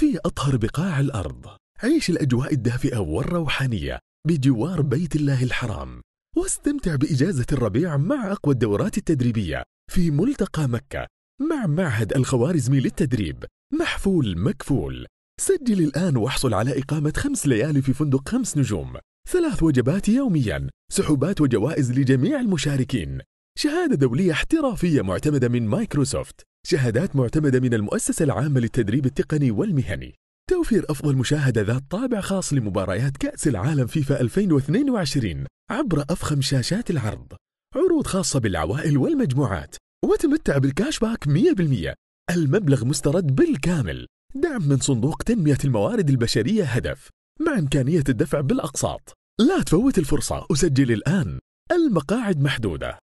في أطهر بقاع الأرض عيش الأجواء الدافئة والروحانية بجوار بيت الله الحرام واستمتع بإجازة الربيع مع أقوى الدورات التدريبية في ملتقى مكة مع معهد الخوارزمي للتدريب محفول مكفول سجل الآن واحصل على إقامة خمس ليالي في فندق خمس نجوم ثلاث وجبات يوميا سحوبات وجوائز لجميع المشاركين شهادة دولية احترافية معتمدة من مايكروسوفت شهادات معتمدة من المؤسسة العامة للتدريب التقني والمهني توفير أفضل مشاهدة ذات طابع خاص لمباريات كأس العالم فيفا 2022 عبر أفخم شاشات العرض عروض خاصة بالعوائل والمجموعات وتمتع بالكاش باك 100% المبلغ مسترد بالكامل دعم من صندوق تنمية الموارد البشرية هدف مع إمكانية الدفع بالأقساط لا تفوت الفرصة أسجل الآن المقاعد محدودة